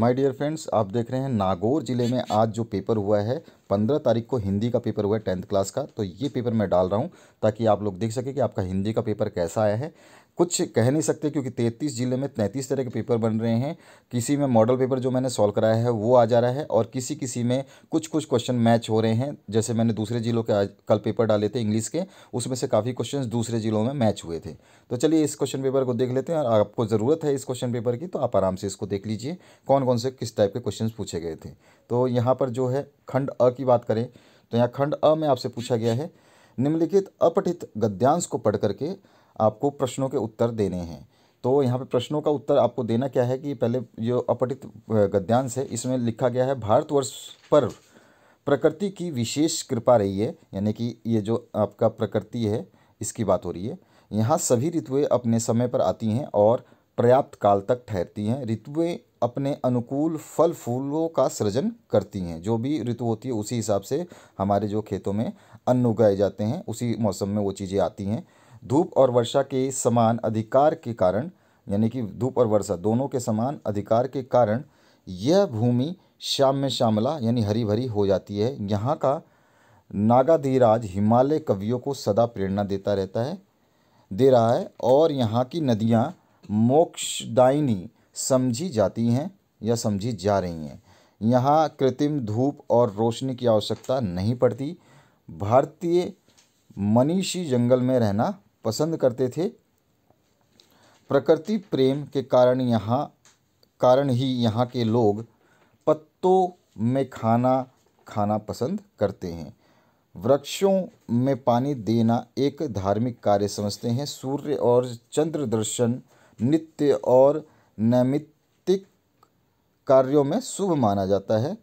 my dear friends आप देख रहे हैं नागौर ज़िले में आज जो पेपर हुआ है पंद्रह तारीख को हिंदी का पेपर हुआ है टेंथ क्लास का तो ये पेपर मैं डाल रहा हूँ ताकि आप लोग देख सकें कि आपका हिंदी का पेपर कैसा आया है कुछ कह नहीं सकते क्योंकि तैंतीस जिले में तैंतीस तरह के पेपर बन रहे हैं किसी में मॉडल पेपर जो मैंने सॉल्व कराया है वो आ जा रहा है और किसी किसी में कुछ कुछ क्वेश्चन मैच हो रहे हैं जैसे मैंने दूसरे जिलों के आज कल पेपर डाले थे इंग्लिश के उसमें से काफ़ी क्वेश्चन दूसरे जिलों में मैच हुए थे तो चलिए इस क्वेश्चन पेपर को देख लेते हैं और आपको ज़रूरत है इस क्वेश्चन पेपर की तो आप आराम से इसको देख लीजिए कौन कौन से किस टाइप के क्वेश्चन पूछे गए थे तो यहाँ पर जो है खंड अ की बात करें तो यहाँ खंड अ में आपसे पूछा गया है निम्नलिखित अपठित गद्यांश को पढ़ करके आपको प्रश्नों के उत्तर देने हैं तो यहाँ पे प्रश्नों का उत्तर आपको देना क्या है कि पहले जो अपठित गद्यांश है इसमें लिखा गया है भारतवर्ष पर प्रकृति की विशेष कृपा रही है यानी कि ये जो आपका प्रकृति है इसकी बात हो रही है यहाँ सभी ऋतुएँ अपने समय पर आती हैं और पर्याप्त काल तक ठहरती हैं ऋतुएँ अपने अनुकूल फल फूलों का सृजन करती हैं जो भी ऋतु होती है उसी हिसाब से हमारे जो खेतों में अन्न उगाए जाते हैं उसी मौसम में वो चीज़ें आती हैं धूप और वर्षा के समान अधिकार के कारण यानी कि धूप और वर्षा दोनों के समान अधिकार के कारण यह भूमि श्याम में श्यामला यानी हरी भरी हो जाती है यहाँ का नागाधीराज हिमालय कवियों को सदा प्रेरणा देता रहता है दे रहा है और यहाँ की नदियाँ मोक्षदायिनी समझी जाती हैं या समझी जा रही हैं यहाँ कृत्रिम धूप और रोशनी की आवश्यकता नहीं पड़ती भारतीय मनीषी जंगल में रहना पसंद करते थे प्रकृति प्रेम के कारण यहाँ कारण ही यहाँ के लोग पत्तों में खाना खाना पसंद करते हैं वृक्षों में पानी देना एक धार्मिक कार्य समझते हैं सूर्य और चंद्र दर्शन नित्य और नैमित्तिक कार्यों में शुभ माना जाता है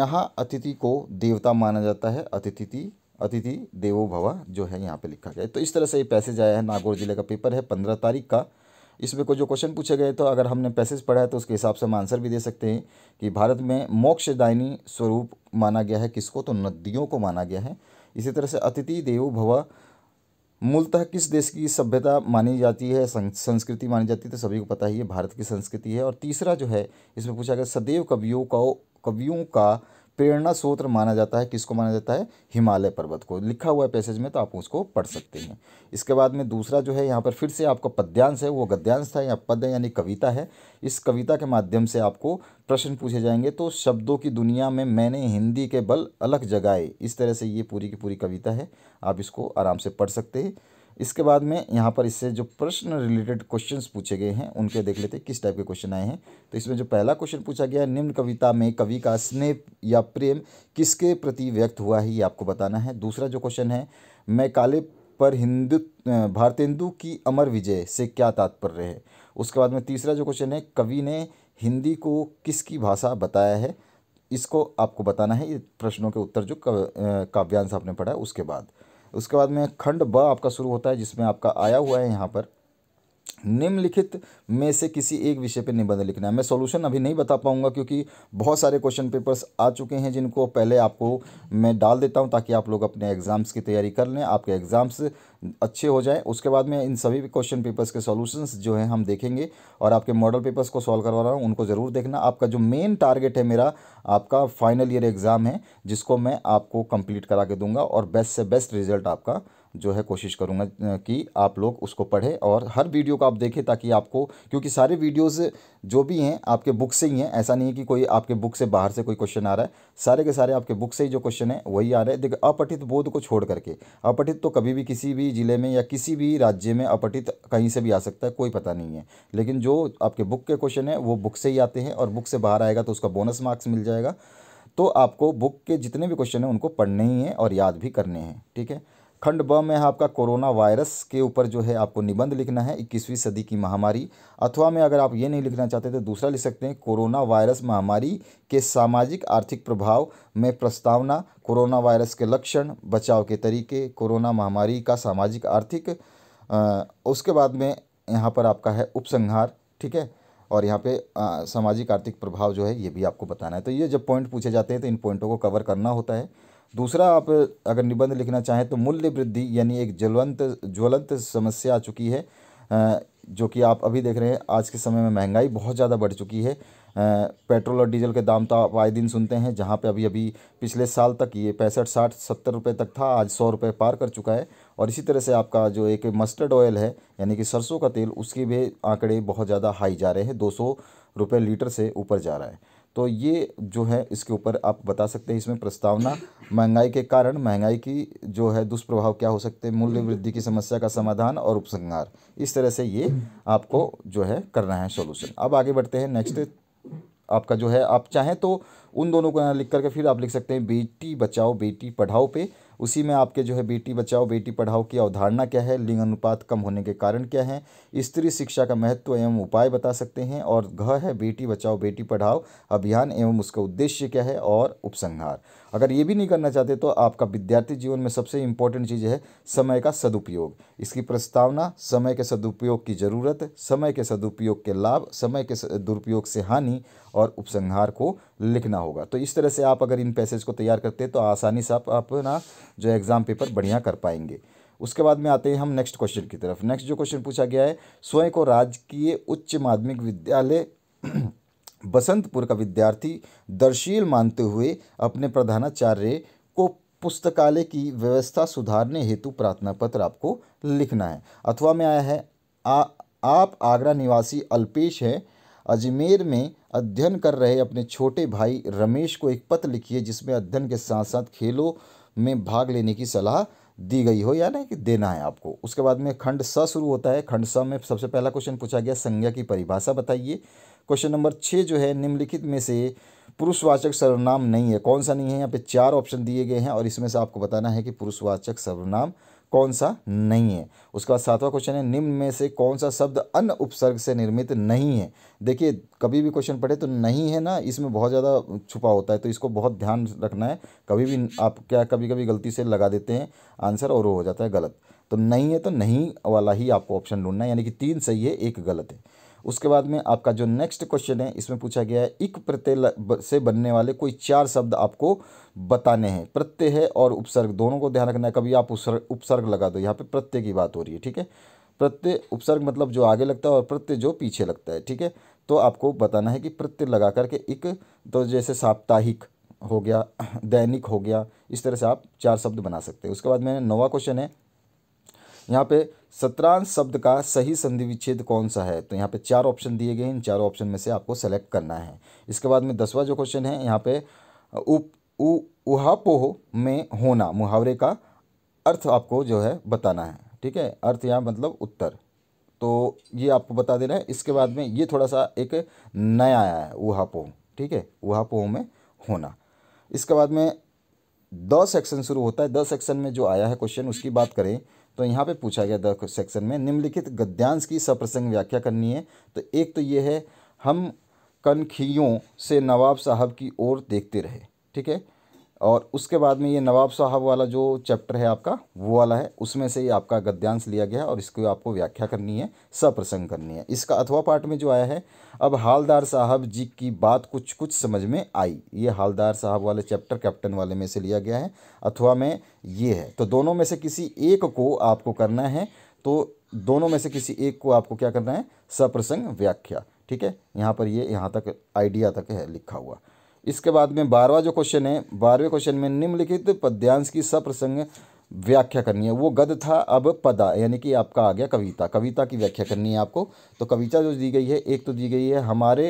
यहाँ अतिथि को देवता माना जाता है अतिथि अतिथि देवो भवा जो है यहाँ पे लिखा गया है तो इस तरह से ये पैसेज आया है नागौर जिले का पेपर है पंद्रह तारीख का इसमें को जो क्वेश्चन पूछे गए तो अगर हमने पैसेज पढ़ा है तो उसके हिसाब से हम आंसर भी दे सकते हैं कि भारत में मोक्षदायिनी स्वरूप माना गया है किसको तो नदियों को माना गया है इसी तरह से अतिथि देवो भवा मूलतः किस देश की सभ्यता मानी जाती है संस्कृति मानी जाती है तो सभी को पता ही है भारत की संस्कृति है और तीसरा जो है इसमें पूछा गया सदैव कवियों का कवियों का प्रेरणा सूत्र माना जाता है किसको माना जाता है हिमालय पर्वत को लिखा हुआ है पैसेज में तो आप उसको पढ़ सकते हैं इसके बाद में दूसरा जो है यहाँ पर फिर से आपका पद्यांश है वो गद्यांश था या पद यानी कविता है इस कविता के माध्यम से आपको प्रश्न पूछे जाएंगे तो शब्दों की दुनिया में मैंने हिंदी के बल अलग जगाए इस तरह से ये पूरी की पूरी कविता है आप इसको आराम से पढ़ सकते हैं इसके बाद में यहाँ पर इससे जो प्रश्न रिलेटेड क्वेश्चन पूछे गए हैं उनके देख लेते हैं किस टाइप के क्वेश्चन आए हैं तो इसमें जो पहला क्वेश्चन पूछा गया है निम्न कविता में कवि का स्नेह या प्रेम किसके प्रति व्यक्त हुआ है ये आपको बताना है दूसरा जो क्वेश्चन है मैं काले पर हिंदु भारतेंदु की अमर विजय से क्या तात्पर्य है उसके बाद में तीसरा जो क्वेश्चन है कवि ने हिंदी को किसकी भाषा बताया है इसको आपको बताना है ये प्रश्नों के उत्तर जो काव्यांश आपने पढ़ा है उसके बाद उसके बाद में खंड ब आपका शुरू होता है जिसमें आपका आया हुआ है यहाँ पर निम्नलिखित में से किसी एक विषय पर निबंध लिखना है मैं सॉल्यूशन अभी नहीं बता पाऊंगा क्योंकि बहुत सारे क्वेश्चन पेपर्स आ चुके हैं जिनको पहले आपको मैं डाल देता हूं ताकि आप लोग अपने एग्ज़ाम्स की तैयारी कर लें आपके एग्ज़ाम्स अच्छे हो जाएं उसके बाद में इन सभी क्वेश्चन पेपर्स के सोल्यूशंस जो हैं हम देखेंगे और आपके मॉडल पेपर्स को सॉल्व करवा रहा हूँ उनको ज़रूर देखना आपका जो मेन टारगेट है मेरा आपका फाइनल ईयर एग्ज़ाम है जिसको मैं आपको कंप्लीट करा के दूंगा और बेस्ट से बेस्ट रिजल्ट आपका जो है कोशिश करूँगा कि आप लोग उसको पढ़ें और हर वीडियो को आप देखें ताकि आपको क्योंकि सारे वीडियोज़ जो भी हैं आपके बुक से ही हैं ऐसा नहीं है कि कोई आपके बुक से बाहर से कोई क्वेश्चन आ रहा है सारे के सारे आपके बुक से ही जो क्वेश्चन है वही आ रहे हैं देखिए अपठित बोध को छोड़ करके अपठित तो कभी भी किसी भी ज़िले में या किसी भी राज्य में अपठित कहीं से भी आ सकता है कोई पता नहीं है लेकिन जो आपके बुक के क्वेश्चन है वो बुक से ही आते हैं और बुक से बाहर आएगा तो उसका बोनस मार्क्स मिल जाएगा तो आपको बुक के जितने भी क्वेश्चन हैं उनको पढ़ने ही हैं और याद भी करने हैं ठीक है खंड ब में है आपका कोरोना वायरस के ऊपर जो है आपको निबंध लिखना है इक्कीसवीं सदी की महामारी अथवा में अगर आप ये नहीं लिखना चाहते तो दूसरा लिख सकते हैं कोरोना वायरस महामारी के सामाजिक आर्थिक प्रभाव में प्रस्तावना कोरोना वायरस के लक्षण बचाव के तरीके कोरोना महामारी का सामाजिक आर्थिक आ, उसके बाद में यहाँ पर आपका है उपसंहार ठीक है और यहाँ पे सामाजिक आर्थिक प्रभाव जो है ये भी आपको बताना है तो ये जब पॉइंट पूछे जाते हैं तो इन पॉइंटों को कवर करना होता है दूसरा आप अगर निबंध लिखना चाहें तो मूल्य वृद्धि यानी एक ज्वलंत ज्वलंत समस्या आ चुकी है जो कि आप अभी देख रहे हैं आज के समय में महंगाई बहुत ज़्यादा बढ़ चुकी है पेट्रोल और डीजल के दाम तो आप आए दिन सुनते हैं जहाँ पे अभी अभी पिछले साल तक ये पैंसठ साठ सत्तर रुपये तक था आज सौ रुपये पार कर चुका है और इसी तरह से आपका जो एक मस्टर्ड ऑयल है यानी कि सरसों का तेल उसके भी आंकड़े बहुत ज़्यादा हाई जा रहे हैं दो सौ लीटर से ऊपर जा रहा है तो ये जो है इसके ऊपर आप बता सकते हैं इसमें प्रस्तावना महंगाई के कारण महंगाई की जो है दुष्प्रभाव क्या हो सकते हैं मूल्य वृद्धि की समस्या का समाधान और उपसंहार इस तरह से ये आपको जो है करना है सोल्यूशन अब आगे बढ़ते हैं नेक्स्ट आपका जो है आप चाहें तो उन दोनों को यहाँ लिख करके फिर आप लिख सकते हैं बेटी बचाओ बेटी पढ़ाओ पे उसी में आपके जो है बेटी बचाओ बेटी पढ़ाओ की अवधारणा क्या है लिंग अनुपात कम होने के कारण क्या है स्त्री शिक्षा का महत्व एवं उपाय बता सकते हैं और घ है बेटी बचाओ बेटी पढ़ाओ अभियान एवं उसका उद्देश्य क्या है और उपसंहार अगर ये भी नहीं करना चाहते तो आपका विद्यार्थी जीवन में सबसे इम्पोर्टेंट चीज़ है समय का सदुपयोग इसकी प्रस्तावना समय के सदुपयोग की ज़रूरत समय के सदुपयोग के लाभ समय के दुरुपयोग से हानि और उपसंहार को लिखना होगा तो इस तरह से आप अगर इन पैसेज को तैयार करते हैं तो आसानी से आप अपना जो एग्ज़ाम पेपर बढ़िया कर पाएंगे उसके बाद में आते हैं हम नेक्स्ट क्वेश्चन की तरफ नेक्स्ट जो क्वेश्चन पूछा गया है स्वयं को राजकीय उच्च माध्यमिक विद्यालय बसंतपुर का विद्यार्थी दर्शील मानते हुए अपने प्रधानाचार्य को पुस्तकालय की व्यवस्था सुधारने हेतु प्रार्थना पत्र आपको लिखना है अथवा में आया है आ, आप आगरा निवासी अल्पेश हैं अजमेर में अध्ययन कर रहे अपने छोटे भाई रमेश को एक पत्र लिखिए जिसमें अध्ययन के साथ साथ खेलों में भाग लेने की सलाह दी गई हो या नहीं कि देना है आपको उसके बाद में खंड स शुरू होता है खंड स में सबसे पहला क्वेश्चन पूछा गया संज्ञा की परिभाषा बताइए क्वेश्चन नंबर छः जो है निम्नलिखित में से पुरुषवाचक सर्वनाम नहीं है कौन सा नहीं है यहाँ पे चार ऑप्शन दिए गए हैं और इसमें से आपको बताना है कि पुरुषवाचक सर्वनाम कौन सा नहीं है उसके बाद सातवां क्वेश्चन है निम्न में से कौन सा शब्द अन्य उपसर्ग से निर्मित नहीं है देखिए कभी भी क्वेश्चन पढ़े तो नहीं है ना इसमें बहुत ज़्यादा छुपा होता है तो इसको बहुत ध्यान रखना है कभी भी आप क्या कभी कभी गलती से लगा देते हैं आंसर और वो हो जाता है गलत तो नहीं है तो नहीं वाला ही आपको ऑप्शन ढूंढना है यानी कि तीन सही है एक गलत है उसके बाद में आपका जो नेक्स्ट क्वेश्चन है इसमें पूछा गया है इक प्रत्यय से बनने वाले कोई चार शब्द आपको बताने हैं प्रत्यय है और उपसर्ग दोनों को ध्यान रखना है कभी आप उपसर्ग उपसर्ग लगा दो यहाँ पे प्रत्यय की बात हो रही है ठीक है प्रत्यय उपसर्ग मतलब जो आगे लगता है और प्रत्यय जो पीछे लगता है ठीक है तो आपको बताना है कि प्रत्यय लगा करके एक तो जैसे साप्ताहिक हो गया दैनिक हो गया इस तरह से आप चार शब्द बना सकते हैं उसके बाद में नवा क्वेश्चन है यहाँ पे सत्रांश शब्द का सही संधि विच्छेद कौन सा है तो यहाँ पे चार ऑप्शन दिए गए इन चारों ऑप्शन में से आपको सेलेक्ट करना है इसके बाद में दसवा जो क्वेश्चन है यहाँ पे उप उ उहापोह में होना मुहावरे का अर्थ आपको जो है बताना है ठीक है अर्थ यहाँ मतलब उत्तर तो ये आपको बता देना है इसके बाद में ये थोड़ा सा एक नया आया है उहापोह ठीक है उहापोह में होना इसके बाद में द सेक्शन शुरू होता है द सेक्शन में जो आया है क्वेश्चन उसकी बात करें तो यहाँ पे पूछा गया द सेक्शन में निम्नलिखित गद्यांश की सप्रसंग व्याख्या करनी है तो एक तो ये है हम कनखियों से नवाब साहब की ओर देखते रहे ठीक है और उसके बाद में ये नवाब साहब वाला जो चैप्टर है आपका वो वाला है उसमें से ही आपका गद्यांश लिया गया है और इसको आपको व्याख्या करनी है सप्रसंग करनी है इसका अथवा पार्ट में जो आया है अब हालदार साहब जी की बात कुछ कुछ समझ में आई ये हालदार साहब वाले चैप्टर कैप्टन वाले में से लिया गया है अथवा में ये है तो दोनों में से किसी एक को आपको करना है तो दोनों में से किसी एक को आपको क्या करना है सप्रसंग व्याख्या ठीक है यहाँ पर ये यहाँ तक आइडिया तक है लिखा हुआ इसके बाद में बारहवा जो क्वेश्चन है बारहवें क्वेश्चन में निम्नलिखित पद्यांश की सप्रसंग व्याख्या करनी है वो गद था अब पदा यानी कि आपका आ गया कविता कविता की व्याख्या करनी है आपको तो कविता जो दी गई है एक तो दी गई है हमारे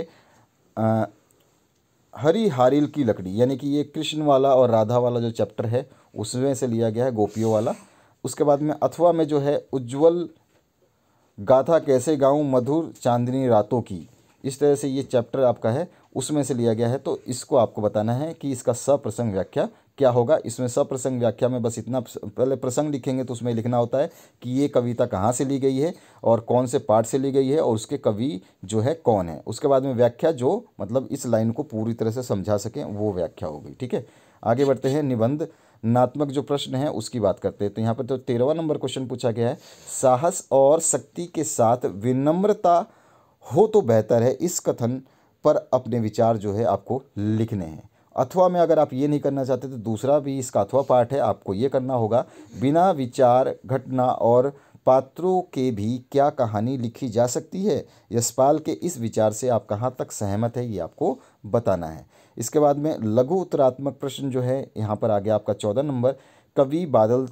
हरी हारिल की लकड़ी यानी कि ये कृष्ण वाला और राधा वाला जो चैप्टर है उसमें से लिया गया है गोपियों वाला उसके बाद में अथवा में जो है उज्जवल गाथा कैसे गाऊँ मधुर चांदनी रातों की इस तरह से ये चैप्टर आपका है उसमें से लिया गया है तो इसको आपको बताना है कि इसका सप्रसंग व्याख्या क्या होगा इसमें सप्रसंग व्याख्या में बस इतना पहले प्रसंग लिखेंगे तो उसमें लिखना होता है कि ये कविता कहाँ से ली गई है और कौन से पार्ट से ली गई है और उसके कवि जो है कौन है उसके बाद में व्याख्या जो मतलब इस लाइन को पूरी तरह से समझा सकें वो व्याख्या हो गई ठीक है आगे बढ़ते हैं निबंध नात्मक जो प्रश्न है उसकी बात करते हैं तो यहाँ पर तो तेरहवा नंबर क्वेश्चन पूछा गया है साहस और शक्ति के साथ विनम्रता हो तो बेहतर है इस कथन पर अपने विचार जो है आपको लिखने हैं अथवा में अगर आप ये नहीं करना चाहते तो दूसरा भी इसका अथवा पार्ट है आपको ये करना होगा बिना विचार घटना और पात्रों के भी क्या कहानी लिखी जा सकती है यशपाल के इस विचार से आप कहाँ तक सहमत है ये आपको बताना है इसके बाद में लघु उत्तरात्मक प्रश्न जो है यहाँ पर आ गया आपका चौदह नंबर कवि बादल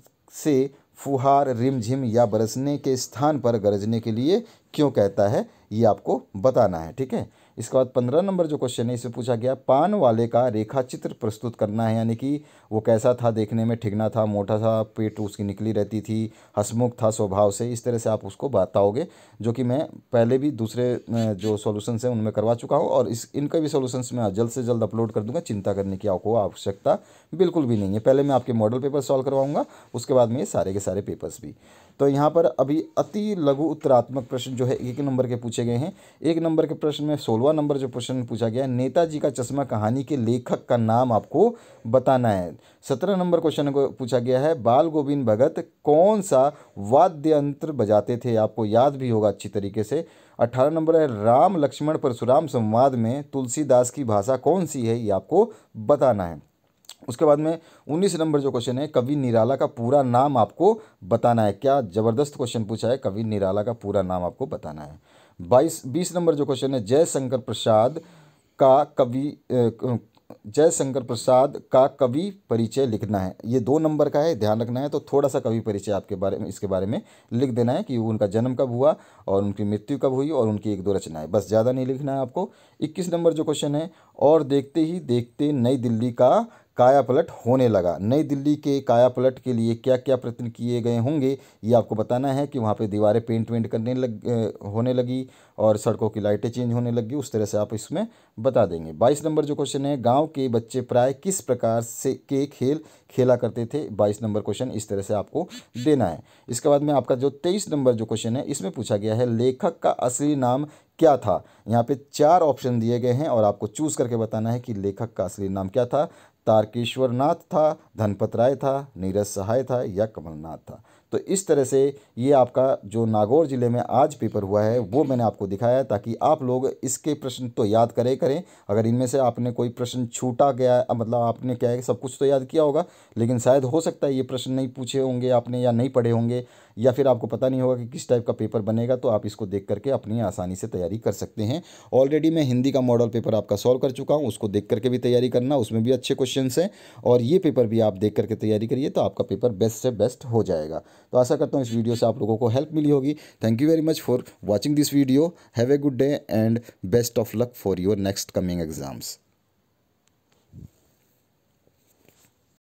से फुहार रिमझिम या बरसने के स्थान पर गरजने के लिए क्यों कहता है ये आपको बताना है ठीक है इसके बाद पंद्रह नंबर जो क्वेश्चन है इसमें पूछा गया पान वाले का रेखा चित्र प्रस्तुत करना है यानी कि वो कैसा था देखने में ठिगना था मोटा था पेट उसकी निकली रहती थी हसमुख था स्वभाव से इस तरह से आप उसको बताओगे जो कि मैं पहले भी दूसरे जो सोल्यूशन हैं उनमें करवा चुका हूँ और इस इनका भी सोल्यूशंस मैं जल्द से जल्द अपलोड कर दूंगा चिंता करने की आपको आवश्यकता बिल्कुल भी नहीं है पहले मैं आपके मॉडल पेपर सॉल्व करवाऊँगा उसके बाद में ये सारे के सारे पेपर्स भी तो यहाँ पर अभी अति लघु उत्तरात्मक प्रश्न जो है एक नंबर के पूछे गए हैं एक नंबर के प्रश्न में सोलवा नंबर जो प्रश्न पूछा गया है नेताजी का चश्मा कहानी के लेखक का नाम आपको बताना है सत्रह नंबर क्वेश्चन को पूछा गया है बाल गोविंद भगत कौन सा वाद्य यंत्र बजाते थे आपको याद भी होगा अच्छी तरीके से अठारह नंबर है राम लक्ष्मण परशुराम संवाद में तुलसीदास की भाषा कौन सी है ये आपको बताना है उसके बाद में उन्नीस नंबर जो क्वेश्चन है कवि निराला का पूरा नाम आपको बताना है क्या जबरदस्त क्वेश्चन पूछा है कवि निराला का पूरा नाम आपको बताना है बाईस बीस नंबर जो क्वेश्चन है जयशंकर प्रसाद का कवि जयशंकर प्रसाद का कवि परिचय लिखना है ये दो नंबर का है ध्यान रखना है तो थोड़ा सा कवि परिचय आपके बारे में इसके बारे में लिख देना है कि उनका जन्म कब हुआ और उनकी मृत्यु कब हुई और उनकी एक दो रचनाएं बस ज़्यादा नहीं लिखना है आपको इक्कीस नंबर जो क्वेश्चन है और देखते ही देखते नई दिल्ली का कायापलट होने लगा नई दिल्ली के कायापलट के लिए क्या क्या प्रयत्न किए गए होंगे ये आपको बताना है कि वहाँ पे दीवारें पेंट वेंट करने लग होने लगी और सड़कों की लाइटें चेंज होने लगी उस तरह से आप इसमें बता देंगे बाईस नंबर जो क्वेश्चन है गाँव के बच्चे प्राय किस प्रकार से के खेल खेला करते थे बाईस नंबर क्वेश्चन इस तरह से आपको देना है इसके बाद में आपका जो तेईस नंबर जो क्वेश्चन है इसमें पूछा गया है लेखक का असली नाम क्या था यहाँ पे चार ऑप्शन दिए गए हैं और आपको चूज़ करके बताना है कि लेखक का असली नाम क्या था तारकेश्वर नाथ था धनपत राय था नीरज सहाय था या कमलनाथ था तो इस तरह से ये आपका जो नागौर ज़िले में आज पेपर हुआ है वो मैंने आपको दिखाया है ताकि आप लोग इसके प्रश्न तो याद करें करें अगर इनमें से आपने कोई प्रश्न छूटा गया मतलब आपने क्या है सब कुछ तो याद किया होगा लेकिन शायद हो सकता है ये प्रश्न नहीं पूछे होंगे आपने या नहीं पढ़े होंगे या फिर आपको पता नहीं होगा कि किस टाइप का पेपर बनेगा तो आप इसको देख करके अपनी आसानी से तैयारी कर सकते हैं ऑलरेडी मैं हिंदी का मॉडल पेपर आपका सॉल्व कर चुका हूँ उसको देख करके भी तैयारी करना उसमें भी अच्छे क्वेश्चन क्वेश्चन हैं और ये पेपर भी आप देख करके तैयारी करिए तो आपका पेपर बेस्ट से बेस्ट हो जाएगा तो आशा करता हूँ इस वीडियो से आप लोगों को हेल्प मिली होगी thank you very much for watching this video have a good day and best of luck for your next coming exams